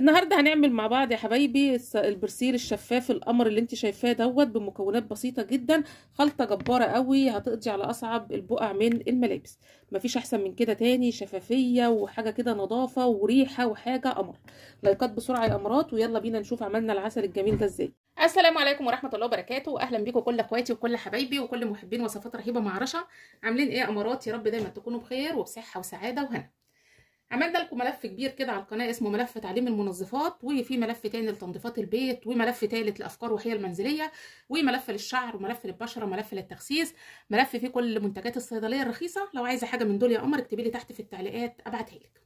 النهارده هنعمل مع بعض يا حبايبي البرسيل الشفاف القمر اللي انت شايفاه دوت بمكونات بسيطه جدا خلطه جباره قوي هتقضي على اصعب البقع من الملابس مفيش احسن من كده تاني شفافيه وحاجه كده نظافه وريحه وحاجه قمر لايكات بسرعه يا امارات ويلا بينا نشوف عملنا العسل الجميل ده ازاي السلام عليكم ورحمه الله وبركاته اهلا بيكم كل اخواتي وكل حبايبي وكل محبين وصفات رهيبه مع رشا عاملين ايه يا امارات يا رب دايما تكونوا بخير وبصحه وسعاده وهنا عملنا لكم ملف كبير كده على القناه اسمه ملف تعليم المنظفات وفي ملف تاني لتنظيفات البيت وملف تالت لافكار وحيل المنزليه وملف للشعر وملف للبشره وملف للتخسيس ملف فيه كل منتجات الصيدليه الرخيصه لو عايزه حاجه من دول يا قمر اكتبي لي تحت في التعليقات ابعتها لك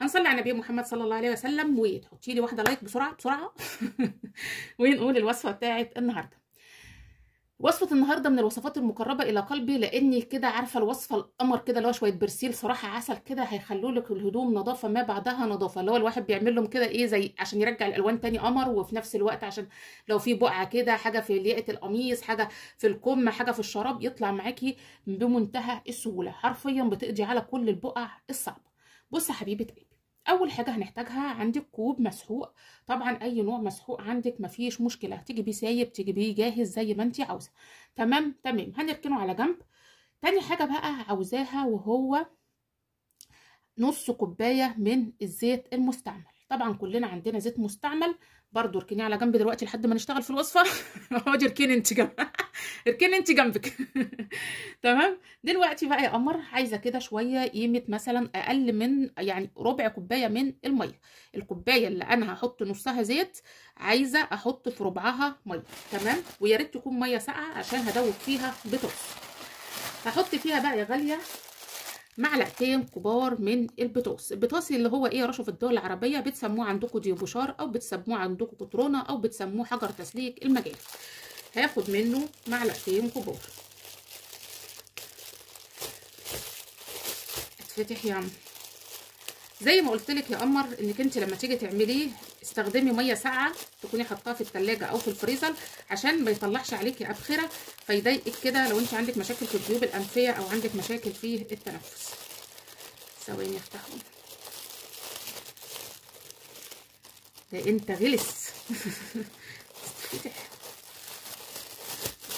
هنصلي على النبي محمد صلى الله عليه وسلم وتحطي لي واحده لايك بسرعه بسرعه ونقول الوصفه بتاعه النهارده وصفة النهاردة من الوصفات المقربة إلى قلبي لأني كده عارفة الوصفة القمر كده اللي هو شوية برسيل صراحة عسل كده هيخلوا لك الهدوم نظافة ما بعدها نظافة اللي هو الواحد بيعمل لهم كده إيه زي عشان يرجع الألوان تاني قمر وفي نفس الوقت عشان لو في بقعة كده حاجة في لياقة القميص حاجة في الكم حاجة في الشراب يطلع معاكي بمنتهى السهولة حرفيا بتقضي على كل البقع الصعبة بص يا حبيبة قلبي اول حاجه هنحتاجها عندك كوب مسحوق طبعا اي نوع مسحوق عندك مفيش مشكله تيجي بيه سايب تيجي بيه جاهز زي ما انت عاوزه تمام تمام هنركنه على جنب تاني حاجه بقى عاوزاها وهو نص كوبايه من الزيت المستعمل طبعا كلنا عندنا زيت مستعمل برضو اركنيه على جنب دلوقتي لحد ما نشتغل في الوصفه اقعدي اركني انت جنبك اركني انت جنبك تمام دلوقتي بقى يا قمر عايزه كده شويه قيمه مثلا اقل من يعني ربع كوبايه من الميه الكوبايه اللي انا هحط نصها زيت عايزه احط في ربعها ميه تمام ويا ريت تكون ميه ساقعه عشان هدوب فيها بطرس هحط فيها بقى يا غاليه معلقتين كبار من البطاس البطاس اللي هو ايه رشه في الدول العربيه بتسموه عندكم ديبوشار او بتسموه عندكم قطرونه او بتسموه حجر تسليك المجال هاخد منه معلقتين كبار اتفتح يا عم زي ما قلت لك يا قمر انك انت لما تيجي تعمليه استخدمي ميه ساقعه تكوني حطاها في الثلاجه او في الفريزر عشان ما يطلعش عليكي ابخره فيضايقك كده لو انت عندك مشاكل في الجيوب الانفيه او عندك مشاكل في التنفس ثواني افتحهم ده انت غلس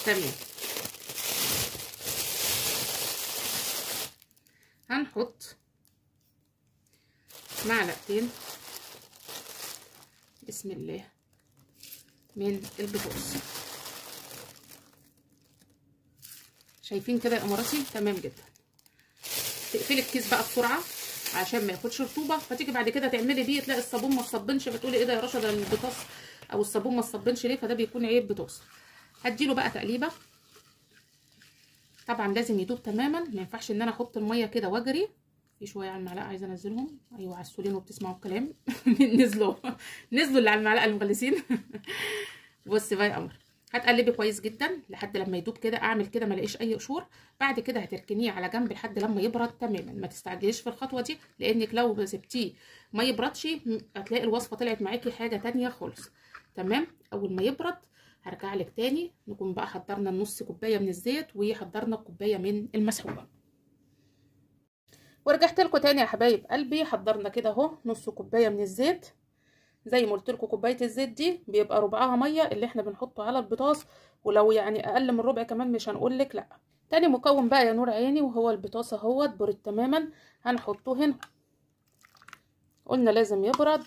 تمام هنحط معلقتين بسم الله من البطاطس شايفين كده يا اماراتي تمام جدا تقفلي الكيس بقى بسرعه عشان ما ياخدش رطوبه فتيجي بعد كده تعملي بيه تلاقي الصابون ما صبنش فتقولي ايه ده يا رشا ده البطاطس او الصابون ما صبنش ليه فده بيكون عيب بطاطس هديله بقى تقليبه طبعا لازم يدوب تماما ما ينفعش ان انا احط الميه كده واجري في شويه على المعلقه عايزه انزلهم ايوه عسولين وبتسمعوا الكلام نزلوا نزلوا اللي على المعلقه المغلسين بصي بقى يا قمر هتقلبي كويس جدا لحد لما يدوب كده اعمل كده ما لاقيش اي قشور بعد كده هتركنيه على جنب لحد لما يبرد تماما ما تستعجليش في الخطوه دي لانك لو سبتيه ما يبردش هتلاقي الوصفه طلعت معاكي حاجه تانية خالص تمام اول ما يبرد هرجع لك تاني نكون بقى حضرنا النص كوبايه من الزيت وحضرنا الكوبايه من المسحوقه ورجعت لكم تاني يا حبايب قلبي حضرنا كده اهو نص كوبايه من الزيت زي ما قلت لكم كوبايه الزيت دي بيبقى ربعها ميه اللي احنا بنحطه على البطاطس ولو يعني اقل من ربع كمان مش هنقول لك لا تاني مكون بقى يا نور عيني وهو البطاطس اهوت برد تماما هنحطه هنا قلنا لازم يبرد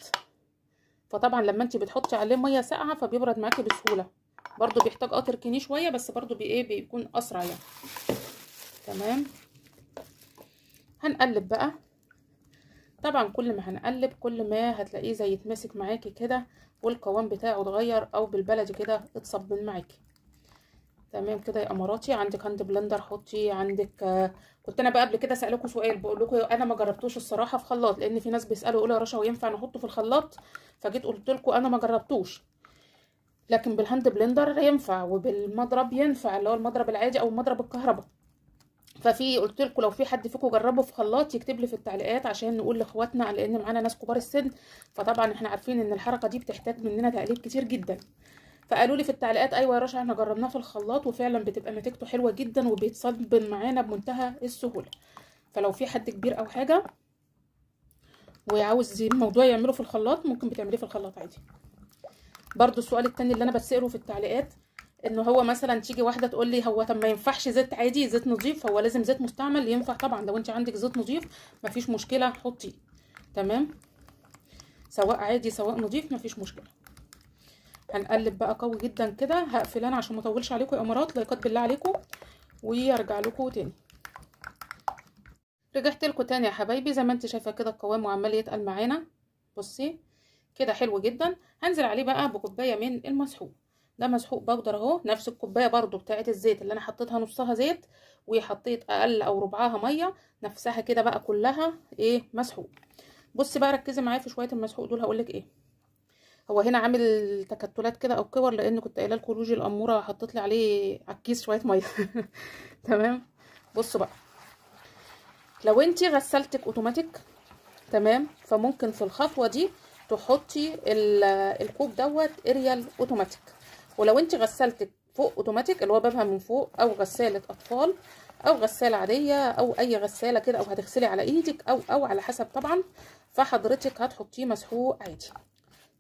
فطبعا لما انت بتحطي عليه ميه ساقعه فبيبرد معاكي بسهوله برضو بيحتاج قطر كينيه شويه بس برضو بايه بيكون اسرع يعني تمام هنقلب بقى طبعا كل ما هنقلب كل ما هتلاقيه زي يتمسك معاكي كده والقوام بتاعه اتغير او بالبلدي كده اتصبن معاكي تمام كده يا اماراتي عندك هاند بلندر حطي عندك آه، كنت انا بقى قبل كده سالكوا سؤال بقول لكم انا ما جربتوش الصراحه في خلاط لان في ناس بيسالوا يقولوا يا رشا وينفع نحطه في الخلاط فجيت قلت لكم انا ما جربتوش لكن بالهاند بلندر ينفع وبالمضرب ينفع اللي هو المضرب العادي او المضرب الكهرباء ففي قلت لكم لو في حد فيكم جربه في خلاط يكتب لي في التعليقات عشان نقول لاخواتنا لان معانا ناس كبار السن فطبعا احنا عارفين ان الحركه دي بتحتاج مننا تقليب كتير جدا فقالوا لي في التعليقات ايوه يا رشا احنا جربناه في الخلاط وفعلا بتبقى نتيجته حلوه جدا وبيتصبن معانا بمنتهى السهوله فلو في حد كبير او حاجه وعاوز الموضوع يعمله في الخلاط ممكن بتعمليه في الخلاط عادي برضو السؤال التاني اللي انا بتسأله في التعليقات ان هو مثلا تيجي واحده تقول لي هو طب ما ينفعش زيت عادي زيت نظيف هو لازم زيت مستعمل ينفع طبعا لو انت عندك زيت نظيف مفيش مشكله حطيه تمام سواء عادي سواء نظيف مفيش مشكله هنقلب بقى قوي جدا كده هقفل انا عشان ما اطولش عليكم يا امارات لايكات بالله عليكم وارجع لكم تاني رجعت لكم تاني يا حبايبي زي ما انت شايفه كده القوام وعمال يتقل معانا بصي كده حلو جدا هنزل عليه بقى بكوبايه من المسحوق ده مسحوق بودر اهو نفس الكوبايه برضو بتاعت الزيت اللي انا حطيتها نصها زيت وحطيت اقل او ربعها ميه نفسها كده بقى كلها ايه مسحوق بص بقى ركزي معايا في شويه المسحوق دول هقولك ايه هو هنا عامل تكتلات كده او كور لان كنت قايله لكم روجي الاموره حطيت لي عليه على الكيس شويه ميه تمام بصوا بقى لو انت غسلتك اوتوماتيك تمام فممكن في الخطوه دي تحطي الكوب دوت اريال اوتوماتيك ولو انت غسلت فوق اوتوماتيك اللي هو بابها من فوق او غساله اطفال او غساله عاديه او اي غساله كده او هتغسلي على ايدك او او على حسب طبعا فحضرتك هتحطيه مسحوق عادي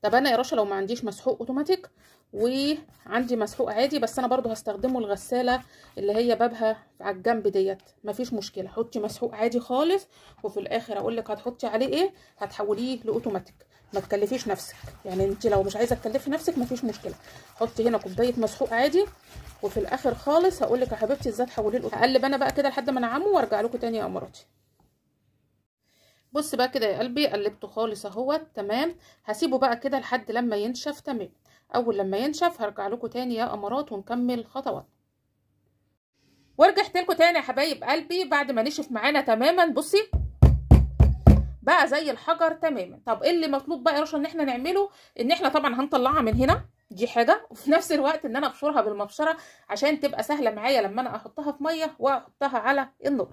طب انا يا رشا لو ما عنديش مسحوق اوتوماتيك وعندي مسحوق عادي بس انا برضو هستخدمه الغساله اللي هي بابها على الجنب ديت مفيش مشكله حطي مسحوق عادي خالص وفي الاخر اقول لك هتحطي عليه ايه هتحوليه لاوتوماتيك ما تكلفيش نفسك يعني انت لو مش عايزه تكلفي نفسك مفيش مشكله حطي هنا كوبايه مسحوق عادي وفي الاخر خالص هقول لك يا حبيبتي ازاي تحوليه لقطه اقلب انا بقى كده لحد ما انعمه وارجع لكم تاني يا اماراتي بص بقى كده يا قلبي قلبته خالص اهوت تمام هسيبه بقى كده لحد لما ينشف تمام اول لما ينشف هرجع لكم تاني يا امارات ونكمل خطواتنا ورجعت لكم تاني يا حبايب قلبي بعد ما نشف معانا تماما بصي بقى زي الحجر تماما طب ايه اللي مطلوب بقى يا رشا ان احنا نعمله ان احنا طبعا هنطلعها من هنا دي حاجه وفي نفس الوقت ان انا ابشرها بالمبشره عشان تبقى سهله معايا لما انا احطها في ميه واحطها على النار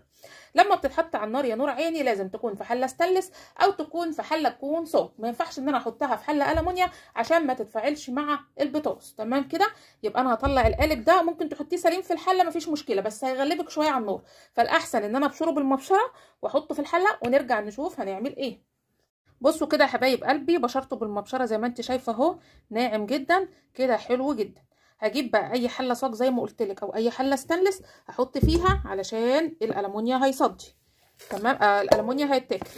لما بتتحط على النار يا نور عيني لازم تكون في حله ستانلس او تكون في حله تكون صاج ما ينفعش ان انا احطها في حله المونيا عشان ما تتفاعلش مع البطاطس تمام كده يبقى انا هطلع القالب ده ممكن تحطيه سليم في الحله مفيش مشكله بس هيغلبك شويه على النار فالاحسن ان انا ابشره بالمبشره واحطه في الحله ونرجع نشوف هنعمل ايه بصوا كده يا حبايب قلبي بشرته بالمبشره زي ما انت شايفه اهو ناعم جدا كده حلو جدا هجيب بقى اي حله صاج زي ما قلت لك او اي حله ستانلس احط فيها علشان الالومنيا هيصدي تمام آه الالومنيا هيتاكل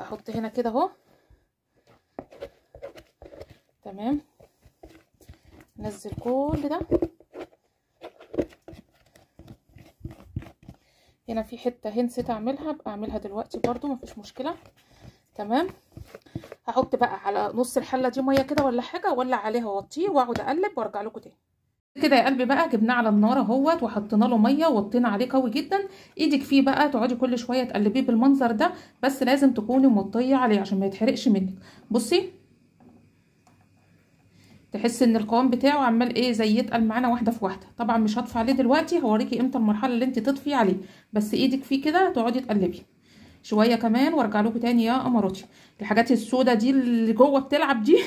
احط هنا كده اهو تمام نزل كل ده هنا في حته هنسيت اعملها بعملها دلوقتي برده مفيش مشكله تمام هحط بقى على نص الحله دي ميه كده ولا حاجه ولا عليها واغطيه واقعد اقلب وارجع لكم تاني كده يا قلبي بقى جبناه على النار اهوت وحطينا له ميه ووطينا عليه قوي جدا ايدك فيه بقى تقعدي كل شويه تقلبيه بالمنظر ده بس لازم تكوني موطيه عليه عشان ما يتحرقش منك بصي تحسي ان القوام بتاعه عمال ايه زي يتقل معانا واحده في واحده طبعا مش هطفي عليه دلوقتي هوريكي امتى المرحله اللي انت تطفي عليه بس ايدك فيه كده تقعدي تقلبي شويه كمان وارجع لكم تاني يا اماراتي الحاجات السوداء دي اللي جوه بتلعب دي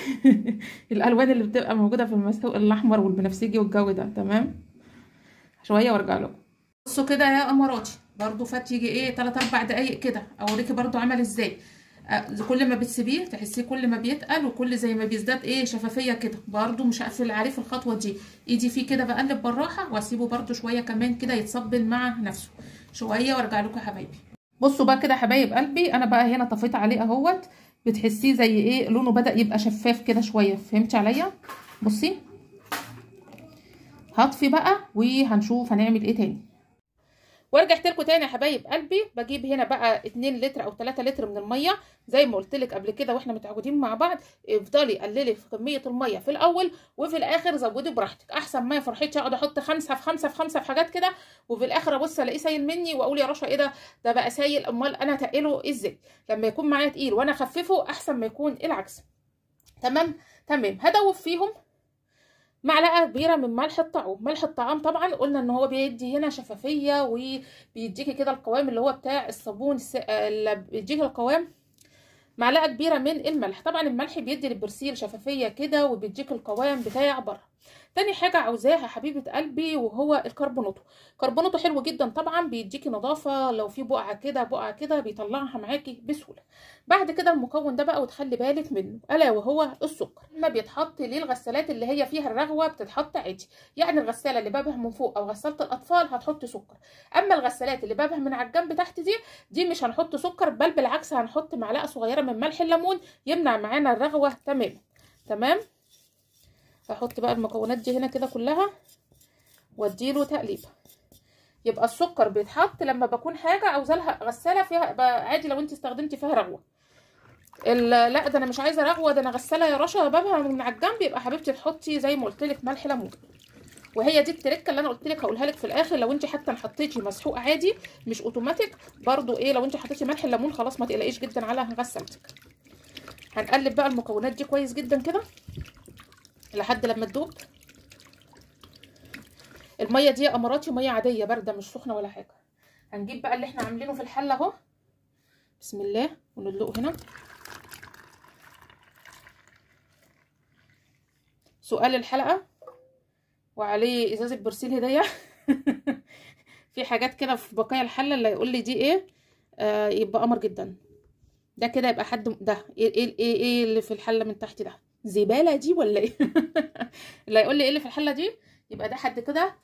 الالوان اللي بتبقى موجوده في المسوق الاحمر والبنفسجي والجو ده تمام شويه وارجع لكم بصوا كده يا اماراتي برضو فات يجي ايه 3 4 دقايق كده اوريكي برضو عمل ازاي آه، كل ما بتسيبيه تحسيه كل ما بيتقل وكل زي ما بيزداد ايه شفافيه كده برضو مش هقفل عليه في الخطوه دي ايدي فيه كده بقلب بالراحه واسيبه برضو شويه كمان كده يتصبن مع نفسه شويه وارجع لكم يا حبايبي بصوا بقى كده حبايب قلبي انا بقى هنا طفيت عليه اهوت بتحسيه زي ايه لونه بدا يبقى شفاف كده شويه فهمتي عليا بصي هطفي بقى وهنشوف هنعمل ايه تاني وارجع احكي تاني يا حبايب قلبي بجيب هنا بقى 2 لتر او 3 لتر من الميه زي ما قلت لك قبل كده واحنا متعودين مع بعض افضلي قللي في كميه الميه في الاول وفي الاخر زودي براحتك احسن ما فرحتش اقعد احط خمسه في خمسه في خمسه في حاجات كده وفي الاخر ابص الاقيه سايل مني واقول يا رشا ايه ده ده بقى سايل امال انا تقله ازاي لما يكون معايا تقيل وانا اخففه احسن ما يكون العكس تمام تمام هدوب فيهم معلقه كبيره من ملح الطعام ملح الطعام طبعا قلنا ان هو بيدي هنا شفافيه وبيديكي كده القوام اللي هو بتاع الصابون اللي بيديكي القوام معلقه كبيره من الملح طبعا الملح بيدي للبرسيل شفافيه كده وبيديك القوام بتاع بره تاني حاجه عاوزاها حبيبه قلبي وهو الكربونوتو كربونوتو حلو جدا طبعا بيديكي نظافه لو في بقعه كده بقعه كده بيطلعها معاكي بسهوله بعد كده المكون ده بقى وتخلي بالك منه الا وهو السكر ما بيتحط للغسالات اللي هي فيها الرغوه بتتحط عادي يعني الغساله اللي بابها من فوق او غساله الاطفال هتحط سكر اما الغسالات اللي بابها من على الجنب تحت دي دي مش هنحط سكر بل بالعكس هنحط معلقه صغيره من ملح الليمون يمنع معانا الرغوه تماما تمام بحط بقى المكونات دي هنا كده كلها واديله تقليب يبقى السكر بيتحط لما بكون حاجه زلها غساله فيها عادي لو انت استخدمتي فيها رغوه لا ده انا مش عايزه رغوه ده انا غساله يا رشا بابها من على الجنب يبقى حبيبتي تحطي زي ما قلت لك ملح ليمون وهي دي التركه اللي انا قلت لك هقولها لك في الاخر لو انت حتى حطيتي مسحوق عادي مش اوتوماتيك برضو ايه لو انت حطيتي ملح الليمون خلاص ما تقلقيش جدا على غسالتك هنقلب بقى المكونات دي كويس جدا كده لحد لما تدوب الميه دي يا اماراتي ميه عاديه بارده مش سخنه ولا حاجه هنجيب بقى اللي احنا عاملينه في الحله اهو بسم الله ونلقه هنا سؤال الحلقه وعليه ازازه برسيل هديه في حاجات كده في بقايا الحله اللي هيقول لي دي ايه آه يبقى قمر جدا ده كده يبقى حد ده إيه-, ايه ايه ايه اللي في الحله من تحت ده زباله دي ولا ايه اللي هيقول لي ايه اللي في الحله دي يبقى ده حد كده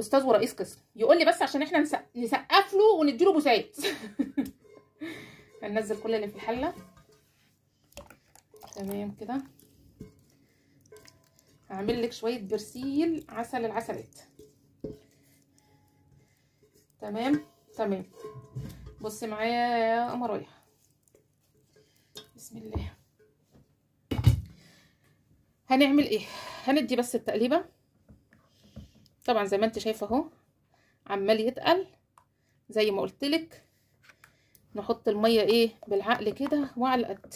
استاذ ورئيس قسم يقول لي بس عشان احنا نسقف له ونديله بوسات هننزل كل اللي في الحله تمام كده هعمل لك شويه برسيل عسل العسلات تمام تمام بصي معايا يا قمرايه بسم الله هنعمل ايه هندي بس التقليبه طبعا زي ما انت شايفه اهو عمال يتقل زي ما قلت لك نحط الميه ايه بالعقل كده وعلى قد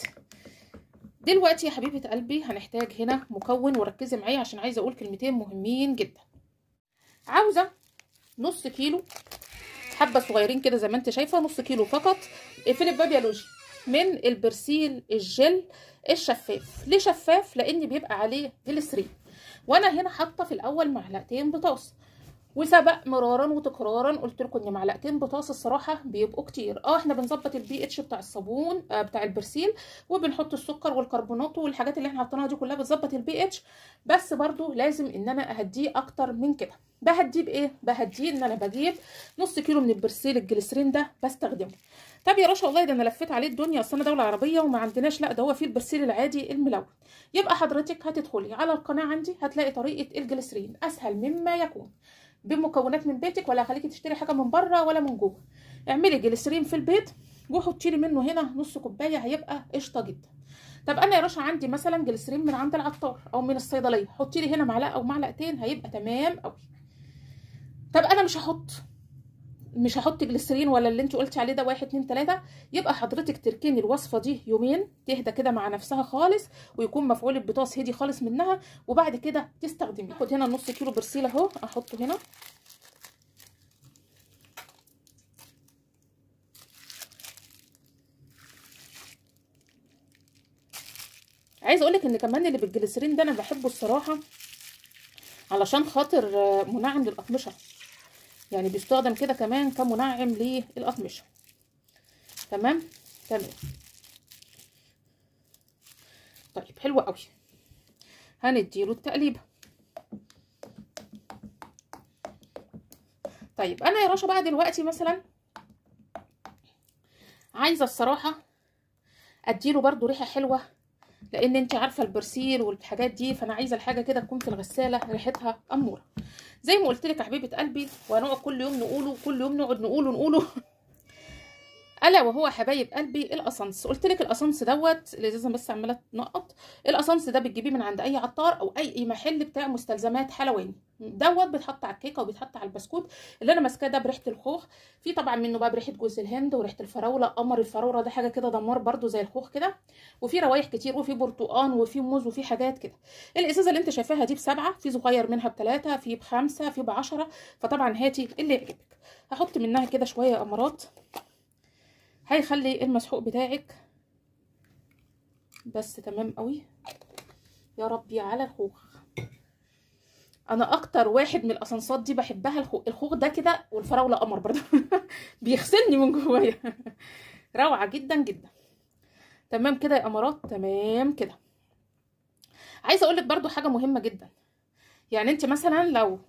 دلوقتي يا حبيبه قلبي هنحتاج هنا مكون وركزي معايا عشان عايزه اقول كلمتين مهمين جدا عاوزه نص كيلو حبه صغيرين كده زي ما انت شايفه نص كيلو فقط اقفلي إيه، بابيا لوجي من البرسيل الجل الشفاف ليه شفاف لان بيبقى عليه جليسرين وانا هنا حاطه في الاول معلقتين بطاطس وسبق مرارا وتكرارا قلت لكم ان معلقتين بطاطس الصراحه بيبقوا كتير اه احنا بنظبط البي اتش بتاع الصابون آه بتاع البرسيل وبنحط السكر والكربونات والحاجات اللي احنا حطيناها دي كلها بتظبط البي اتش بس برضو لازم ان انا اهديه اكتر من كده بهديه بايه بهديه ان انا بجيب نص كيلو من البرسيل الجلسرين ده بستخدمه طب يا رشا والله ده انا لفيت عليه الدنيا اصل انا دوله عربيه وما عندناش لا ده هو فيه البرسيل العادي الملون يبقى حضرتك هتدخلي على القناه عندي هتلاقي طريقه الجلسرين اسهل مما يكون بمكونات من بيتك ولا هخليكي تشتري حاجه من بره ولا من جوه اعملي جلسرين في البيت وحطي لي منه هنا نص كوبايه هيبقى قشطه جدا طب انا يا رشا عندي مثلا جلسرين من عند العطار او من الصيدليه حطي لي هنا معلقه او معلقتين هيبقى تمام قوي طب انا مش هحط مش هحط جلسرين ولا اللي انت قلتي عليه ده واحد اتنين تلاته يبقى حضرتك تركيني الوصفه دي يومين تهدى كده مع نفسها خالص ويكون مفعول البطاس هدي خالص منها وبعد كده تستخدمي خد هنا نص كيلو برسيل اهو احطه هنا عايز اقولك ان كمان اللي بالجلسرين ده انا بحبه الصراحه علشان خاطر آه، مناعم للاقمشه يعني بيستخدم كده كمان كمنعم للاقمشه تمام تمام طيب حلو قوي هنديله التقليبه طيب انا يا رشا بقى دلوقتي مثلا عايزه الصراحه اديله برده ريحه حلوه لان انت عارفه البرسير والحاجات دي فانا عايزه الحاجه كده تكون في الغساله ريحتها اموره زي ما قلت لك يا حبيبه قلبي وهنقعد كل يوم نقوله كل يوم نقعد نقوله نقوله الا وهو حبايب قلبي الاسانس قلت لك الاسانس دوت لازم بس عماله تنقط الاسانس ده بتجيبيه من عند اي عطار او اي محل بتاع مستلزمات حلواني دوت بيتحط على الكيكه وبيتحط على البسكوت اللي انا ماسكاه ده بريحه الخوخ في طبعا منه بقى بريحه جوز الهند وريحه الفراوله قمر الفراوله ده حاجه كده دمار برده زي الخوخ كده وفي روايح كتير وفي برتقان وفي موز وفي حاجات كده الازازه اللي انت شايفاها دي بسبعه في صغير منها بثلاثه في بخمسه في بعشره فطبعا هاتي اللي يعجبك هحط منها كده شويه قمرات هيخلي المسحوق بتاعك بس تمام قوي يا ربي على الخوخ انا اكتر واحد من الاسانسات دي بحبها الخوخ الخوخ ده كده والفراوله قمر برضه بيغسلني من جوايا روعه جدا جدا تمام كده يا امارات تمام كده عايزه اقول لك برضو حاجه مهمه جدا يعني انت مثلا لو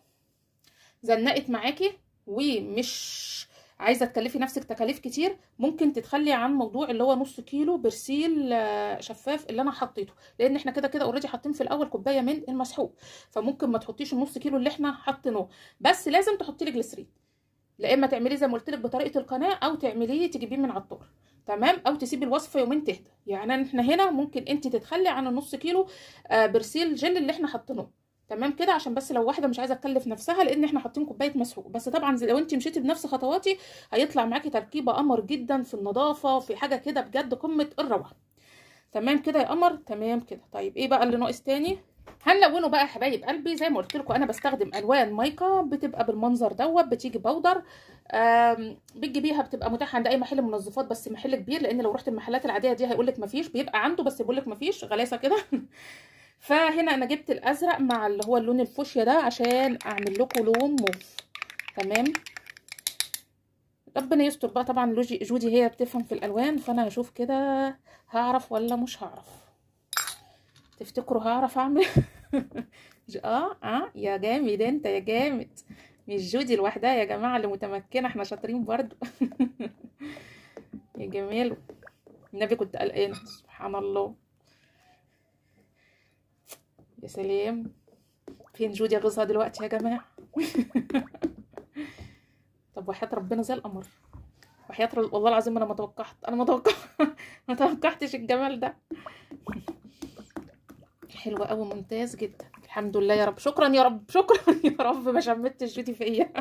زنقت معاكي ومش عايزه تكلفي نفسك تكاليف كتير ممكن تتخلي عن موضوع اللي هو نص كيلو برسيل آه، شفاف اللي انا حطيته لان احنا كده كده اوريدي حاطين في الاول كوبايه من المسحوق فممكن ما تحطيش النص كيلو اللي احنا حاطينه بس لازم تحطي لي لا اما تعمليه زي ما قلت لك بطريقه القناه او تعمليه تجيبيه من عطار تمام او تسيبي الوصفه يومين تهدى يعني احنا هنا ممكن انت تتخلي عن النص كيلو آه، برسيل جل اللي احنا حاطينه تمام كده عشان بس لو واحده مش عايزه تكلف نفسها لان احنا حاطين كوبايه مسحوق بس طبعا لو انت مشيتي بنفس خطواتي هيطلع معاكي تركيبه قمر جدا في النظافه في حاجه كده بجد قمه الروعه تمام كده يا قمر تمام كده طيب ايه بقى اللي ناقص تاني هنلونه بقى يا حبايب قلبي زي ما قلت لكم انا بستخدم الوان مايكا بتبقى بالمنظر دوت بتيجي بودر بتجيبيها بتبقى متاحه عند اي محل منظفات بس محل كبير لان لو رحت المحلات العاديه دي هيقول لك مفيش بيبقى عنده بس بيقول لك مفيش غلاسه كده فهنا انا جبت الازرق مع اللي هو اللون الفوشيا ده عشان اعمل لكم لون موف تمام ربنا يستر بقى طبعا لوجي جودي هي بتفهم في الالوان فانا هشوف كده هعرف ولا مش هعرف تفتكروا هعرف اعمل اه اه يا جامد انت يا جامد مش جودي لوحدها يا جماعه اللي متمكنه احنا شاطرين برضو يا جميل النبي كنت قلقانه سبحان الله يا سلام فين جودي غزها دلوقتي يا جماعه طب وحياه ربنا زي القمر وحياه رب... والله العظيم انا ما توقعت انا ما توقعت ما توقعتش الجمال ده حلو قوي ممتاز جدا الحمد لله يا رب شكرا يا رب شكرا يا رب ما شمتش جودي فيا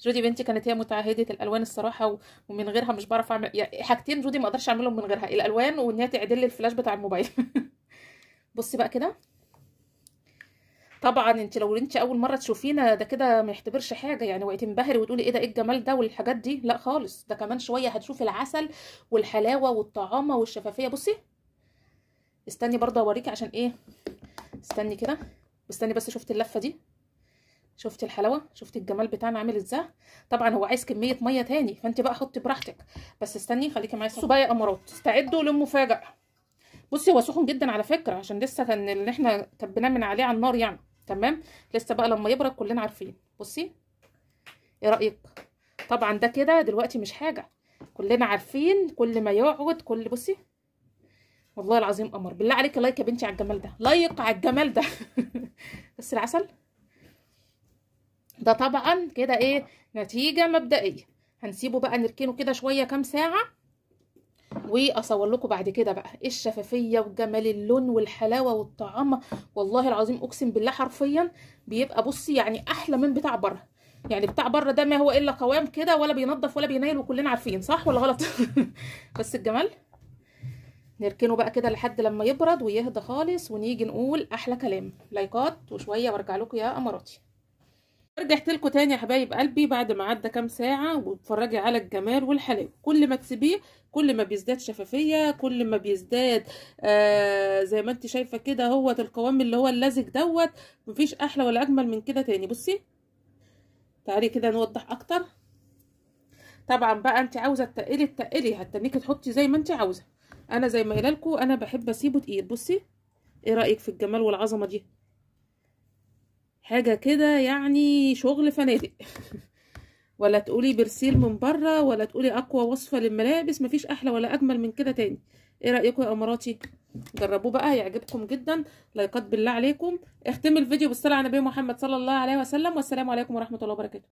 جودي بنتي كانت هي متعهده الالوان الصراحه ومن غيرها مش بعرف اعمل يعني حاجتين جودي ما اقدرش اعملهم من غيرها الالوان وان هي تعدل لي الفلاش بتاع الموبايل بصي بقى كده طبعا انت لو انت اول مره تشوفينا ده كده ما يحتبرش حاجه يعني وتنبهري وتقولي ايه ده ايه الجمال ده والحاجات دي لا خالص ده كمان شويه هتشوفي العسل والحلاوه والطعامه والشفافيه بصي استني برضه اوريكي عشان ايه استني كده استني بس شفت اللفه دي شفت الحلاوه شفت الجمال بتاعنا عامل ازاي طبعا هو عايز كميه ميه تاني فانت بقى حطي براحتك بس استني خليكي معايا بصوا بقى يا امارات استعدوا للمفاجاه بصي هو سخن جدا على فكره عشان لسه كان اللي احنا كبناه من عليه على النار يعني تمام لسه بقى لما يبرد كلنا عارفين بصي ايه رايك طبعا ده كده دلوقتي مش حاجه كلنا عارفين كل ما يقعد كل بصي والله العظيم قمر بالله عليك لايك يا بنتي على الجمال ده لايك على الجمال ده بس العسل ده طبعا كده ايه نتيجه مبدئيه هنسيبه بقى نركنه كده شويه كام ساعه واصور لكم بعد كده بقى الشفافيه وجمال اللون والحلاوه والطعام والله العظيم اقسم بالله حرفيا بيبقى بصي يعني احلى من بتاع بره يعني بتاع بره ده ما هو الا قوام كده ولا بينظف ولا بينيل وكلنا عارفين صح ولا غلط بس الجمال نركنه بقى كده لحد لما يبرد ويهدى خالص ونيجي نقول احلى كلام لايكات وشويه وارجع لكم يا اماراتي رجعت لكم تاني يا حبايب قلبي بعد ما عدى كام ساعه واتفرجي على الجمال والحلاوه كل ما تسيبيه كل ما بيزداد شفافيه كل ما بيزداد آه زي ما انت شايفه كده هو القوام اللي هو اللزج دوت مفيش احلى ولا اجمل من كده تاني بصي تعالي كده نوضح اكتر طبعا بقى انت عاوزه تقلي تقلي هتنيك تحطي زي ما انت عاوزه انا زي ما قلالكو انا بحب اسيبه تقيل بصي ايه رايك في الجمال والعظمه دي حاجه كده يعني شغل فنادق ولا تقولي برسيل من بره ولا تقولي اقوى وصفه للملابس مفيش احلى ولا اجمل من كده تاني ايه رايكم يا اماراتي جربوه بقى هيعجبكم جدا لايكات بالله عليكم اختم الفيديو بالصلاه على النبي محمد صلى الله عليه وسلم والسلام عليكم ورحمه الله وبركاته